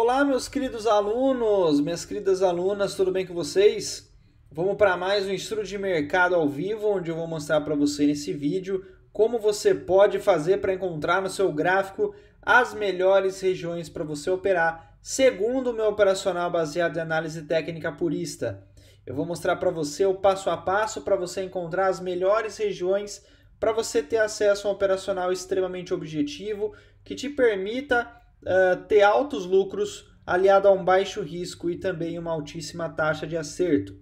Olá, meus queridos alunos, minhas queridas alunas, tudo bem com vocês? Vamos para mais um estudo de mercado ao vivo, onde eu vou mostrar para você nesse vídeo como você pode fazer para encontrar no seu gráfico as melhores regiões para você operar, segundo o meu operacional baseado em análise técnica purista. Eu vou mostrar para você o passo a passo para você encontrar as melhores regiões para você ter acesso a um operacional extremamente objetivo que te permita uh, ter altos lucros aliado a um baixo risco e também uma altíssima taxa de acerto.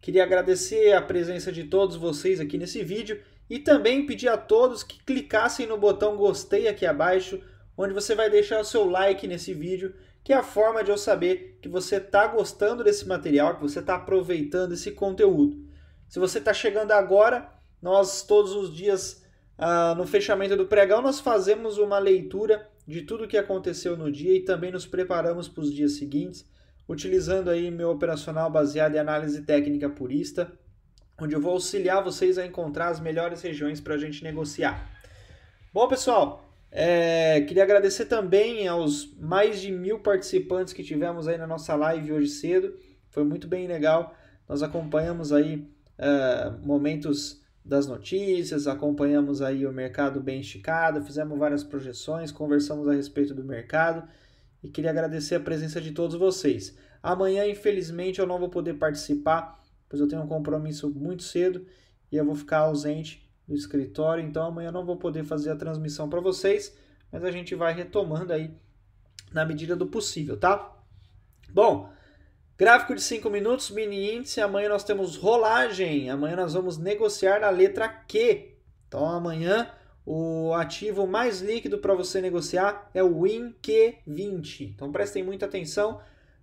Queria agradecer a presença de todos vocês aqui nesse vídeo e também pedir a todos que clicassem no botão gostei aqui abaixo, onde você vai deixar o seu like nesse vídeo, que é a forma de eu saber que você está gostando desse material, que você está aproveitando esse conteúdo. Se você está chegando agora, nós todos os dias ah, no fechamento do pregão nós fazemos uma leitura de tudo o que aconteceu no dia e também nos preparamos para os dias seguintes, utilizando aí meu operacional baseado em análise técnica purista, onde eu vou auxiliar vocês a encontrar as melhores regiões para a gente negociar. Bom, pessoal, é, queria agradecer também aos mais de mil participantes que tivemos aí na nossa live hoje cedo. Foi muito bem legal. Nós acompanhamos aí uh, momentos das notícias, acompanhamos aí o mercado bem esticado, fizemos várias projeções, conversamos a respeito do mercado e queria agradecer a presença de todos vocês. Amanhã, infelizmente, eu não vou poder participar, pois eu tenho um compromisso muito cedo e eu vou ficar ausente do escritório, então amanhã eu não vou poder fazer a transmissão para vocês, mas a gente vai retomando aí na medida do possível, tá? Bom, Gráfico de 5 minutos, mini índice. Amanhã nós temos rolagem. Amanhã nós vamos negociar na letra Q. Então amanhã o ativo mais líquido para você negociar é o WinQ20. Então prestem muita atenção,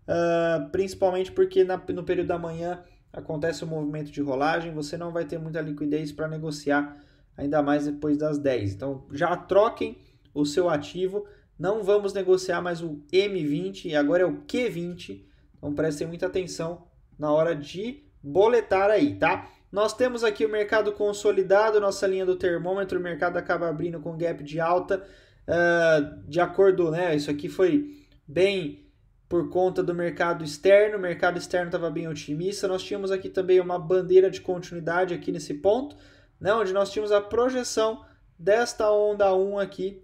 uh, principalmente porque na, no período da manhã acontece o um movimento de rolagem, você não vai ter muita liquidez para negociar, ainda mais depois das 10. Então já troquem o seu ativo, não vamos negociar mais o M20, agora é o Q20 então prestem muita atenção na hora de boletar aí, tá? Nós temos aqui o mercado consolidado, nossa linha do termômetro, o mercado acaba abrindo com gap de alta, uh, de acordo, né? Isso aqui foi bem por conta do mercado externo, o mercado externo estava bem otimista. Nós tínhamos aqui também uma bandeira de continuidade aqui nesse ponto, né? onde nós tínhamos a projeção desta onda 1 aqui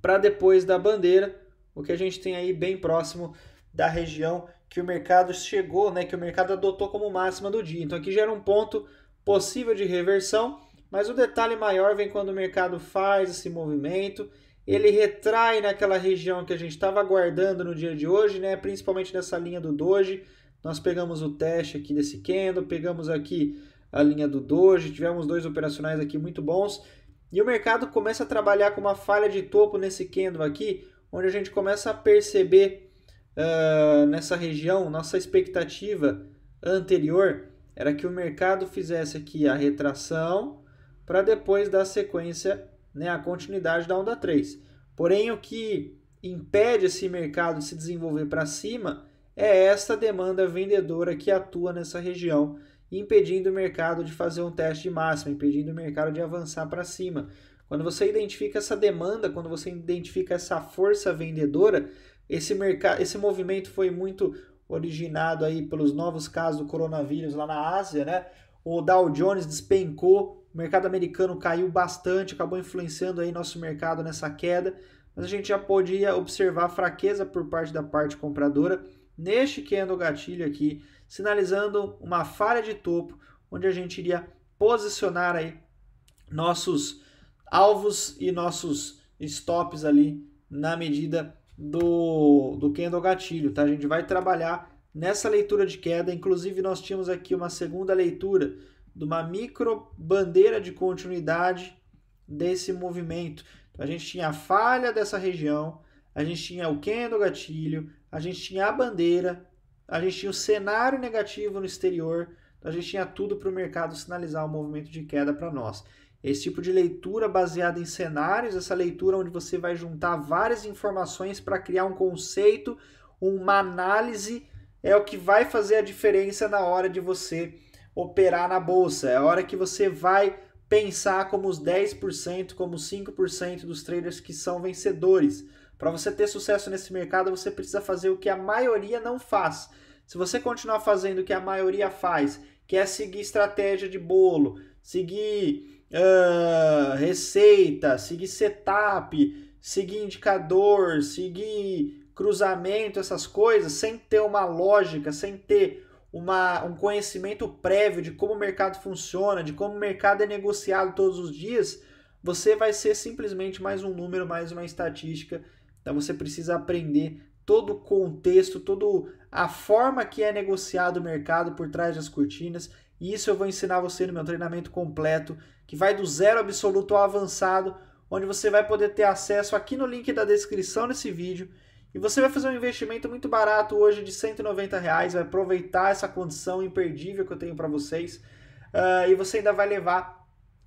para depois da bandeira, o que a gente tem aí bem próximo da região que o mercado chegou, né, que o mercado adotou como máxima do dia. Então aqui gera um ponto possível de reversão, mas o detalhe maior vem quando o mercado faz esse movimento, ele retrai naquela região que a gente estava aguardando no dia de hoje, né, principalmente nessa linha do doji. Nós pegamos o teste aqui desse candle, pegamos aqui a linha do doji, tivemos dois operacionais aqui muito bons. E o mercado começa a trabalhar com uma falha de topo nesse candle aqui, onde a gente começa a perceber uh, nessa região, nossa expectativa anterior era que o mercado fizesse aqui a retração para depois dar sequência né, a continuidade da onda 3. Porém, o que impede esse mercado de se desenvolver para cima é essa demanda vendedora que atua nessa região, impedindo o mercado de fazer um teste de máxima, impedindo o mercado de avançar para cima. Quando você identifica essa demanda, quando você identifica essa força vendedora, esse, mercado, esse movimento foi muito originado aí pelos novos casos do coronavírus lá na Ásia, né? O Dow Jones despencou, o mercado americano caiu bastante, acabou influenciando aí nosso mercado nessa queda, mas a gente já podia observar fraqueza por parte da parte compradora neste candle gatilho aqui, sinalizando uma falha de topo, onde a gente iria posicionar aí nossos alvos e nossos stops ali na medida do, do candle gatilho, tá? A gente vai trabalhar nessa leitura de queda. Inclusive, nós tínhamos aqui uma segunda leitura de uma micro bandeira de continuidade desse movimento. Então, a gente tinha a falha dessa região, a gente tinha o candle gatilho, a gente tinha a bandeira, a gente tinha o cenário negativo no exterior, então, a gente tinha tudo para o mercado sinalizar o um movimento de queda para nós. Esse tipo de leitura baseada em cenários, essa leitura onde você vai juntar várias informações para criar um conceito, uma análise, é o que vai fazer a diferença na hora de você operar na bolsa. É a hora que você vai pensar como os 10%, como os 5% dos traders que são vencedores. Para você ter sucesso nesse mercado, você precisa fazer o que a maioria não faz. Se você continuar fazendo o que a maioria faz, que é seguir estratégia de bolo, seguir uh, receita, seguir setup, seguir indicador, seguir cruzamento, essas coisas, sem ter uma lógica, sem ter uma, um conhecimento prévio de como o mercado funciona, de como o mercado é negociado todos os dias, você vai ser simplesmente mais um número, mais uma estatística. Então você precisa aprender todo o contexto, toda a forma que é negociado o mercado por trás das cortinas e isso eu vou ensinar você no meu treinamento completo, que vai do zero absoluto ao avançado, onde você vai poder ter acesso aqui no link da descrição desse vídeo. E você vai fazer um investimento muito barato hoje de 190 reais, vai aproveitar essa condição imperdível que eu tenho para vocês. Uh, e você ainda vai levar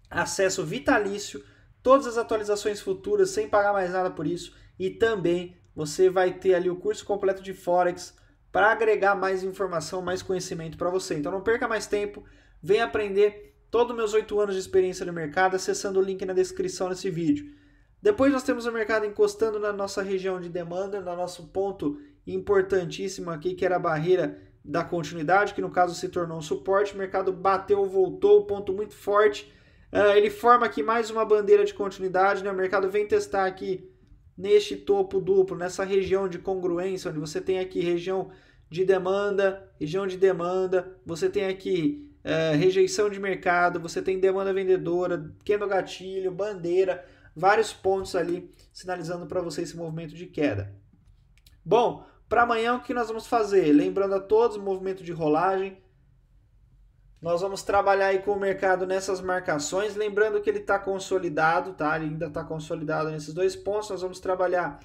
acesso vitalício, todas as atualizações futuras, sem pagar mais nada por isso. E também você vai ter ali o curso completo de Forex, para agregar mais informação, mais conhecimento para você. Então não perca mais tempo, vem aprender todos meus oito anos de experiência no mercado acessando o link na descrição desse vídeo. Depois nós temos o mercado encostando na nossa região de demanda, no nosso ponto importantíssimo aqui, que era a barreira da continuidade, que no caso se tornou um suporte. O mercado bateu, voltou, ponto muito forte. Uh, ele forma aqui mais uma bandeira de continuidade, né? O mercado vem testar aqui neste topo duplo, nessa região de congruência, onde você tem aqui região de demanda, região de demanda, você tem aqui é, rejeição de mercado, você tem demanda vendedora, pequeno gatilho, bandeira, vários pontos ali sinalizando para você esse movimento de queda. Bom, para amanhã o que nós vamos fazer? Lembrando a todos, movimento de rolagem, nós vamos trabalhar aí com o mercado nessas marcações, lembrando que ele está consolidado, tá? Ele ainda está consolidado nesses dois pontos. Nós vamos trabalhar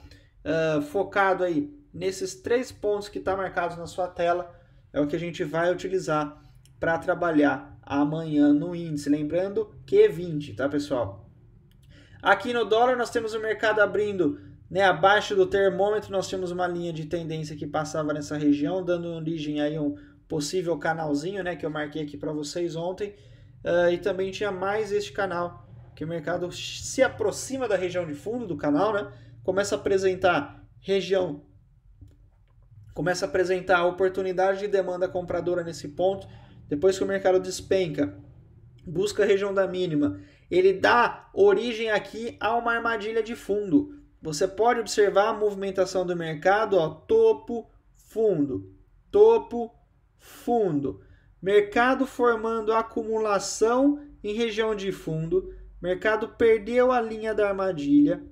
uh, focado aí nesses três pontos que está marcados na sua tela. É o que a gente vai utilizar para trabalhar amanhã no índice. Lembrando que 20, é tá, pessoal? Aqui no dólar nós temos o mercado abrindo né, abaixo do termômetro, nós tínhamos uma linha de tendência que passava nessa região, dando origem aí um, possível canalzinho, né, que eu marquei aqui para vocês ontem. Uh, e também tinha mais este canal, que o mercado se aproxima da região de fundo do canal, né? Começa a apresentar região, começa a apresentar oportunidade de demanda compradora nesse ponto. Depois que o mercado despenca, busca a região da mínima. Ele dá origem aqui a uma armadilha de fundo. Você pode observar a movimentação do mercado, ó, topo, fundo, topo, fundo. Mercado formando acumulação em região de fundo. Mercado perdeu a linha da armadilha.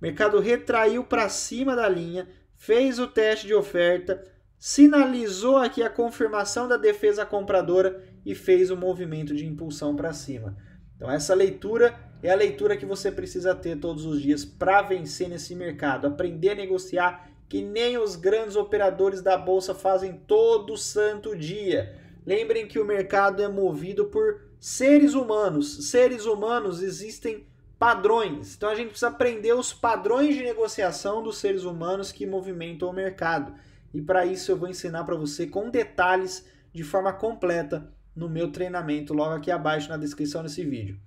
Mercado retraiu para cima da linha, fez o teste de oferta, sinalizou aqui a confirmação da defesa compradora e fez o um movimento de impulsão para cima. Então essa leitura é a leitura que você precisa ter todos os dias para vencer nesse mercado, aprender a negociar que nem os grandes operadores da bolsa fazem todo santo dia. Lembrem que o mercado é movido por seres humanos. Seres humanos existem padrões. Então a gente precisa aprender os padrões de negociação dos seres humanos que movimentam o mercado. E para isso eu vou ensinar para você com detalhes de forma completa no meu treinamento logo aqui abaixo na descrição desse vídeo.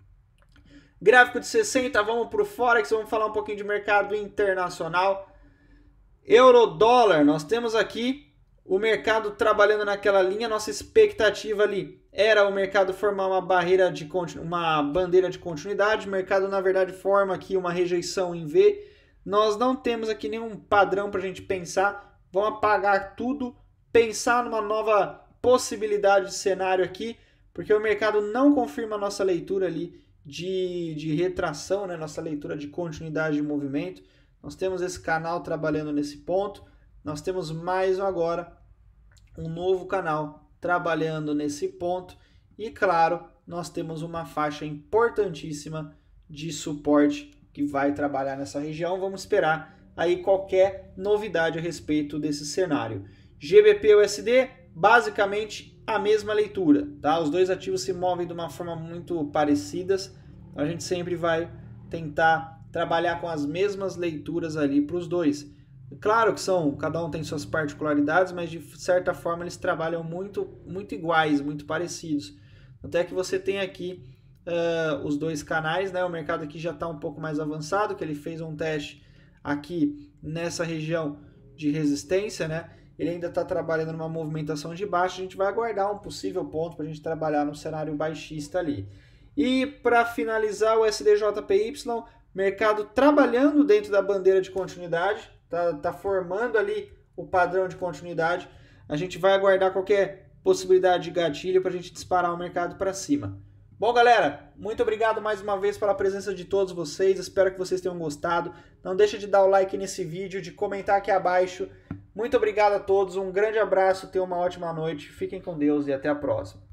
Gráfico de 60, vamos para o Forex, vamos falar um pouquinho de mercado internacional. Eurodólar, nós temos aqui o mercado trabalhando naquela linha. Nossa expectativa ali era o mercado formar uma barreira de uma bandeira de continuidade. O mercado, na verdade, forma aqui uma rejeição em V. Nós não temos aqui nenhum padrão para a gente pensar. Vamos apagar tudo, pensar numa nova possibilidade de cenário aqui, porque o mercado não confirma a nossa leitura ali de, de retração, né? nossa leitura de continuidade de movimento. Nós temos esse canal trabalhando nesse ponto. Nós temos mais agora um novo canal trabalhando nesse ponto. E claro, nós temos uma faixa importantíssima de suporte que vai trabalhar nessa região. Vamos esperar aí qualquer novidade a respeito desse cenário. GBP USD, basicamente a mesma leitura, tá? Os dois ativos se movem de uma forma muito parecidas. A gente sempre vai tentar trabalhar com as mesmas leituras ali para os dois. Claro que são, cada um tem suas particularidades, mas de certa forma eles trabalham muito, muito iguais, muito parecidos. Até que você tem aqui uh, os dois canais, né? O mercado aqui já está um pouco mais avançado, que ele fez um teste aqui nessa região de resistência, né? Ele ainda está trabalhando numa movimentação de baixa. A gente vai aguardar um possível ponto para a gente trabalhar no cenário baixista ali. E para finalizar, o SDJPY mercado trabalhando dentro da bandeira de continuidade, tá, tá formando ali o padrão de continuidade. A gente vai aguardar qualquer possibilidade de gatilho para a gente disparar o mercado para cima. Bom, galera, muito obrigado mais uma vez pela presença de todos vocês. Espero que vocês tenham gostado. Não deixe de dar o like nesse vídeo, de comentar aqui abaixo. Muito obrigado a todos, um grande abraço, tenham uma ótima noite, fiquem com Deus e até a próxima.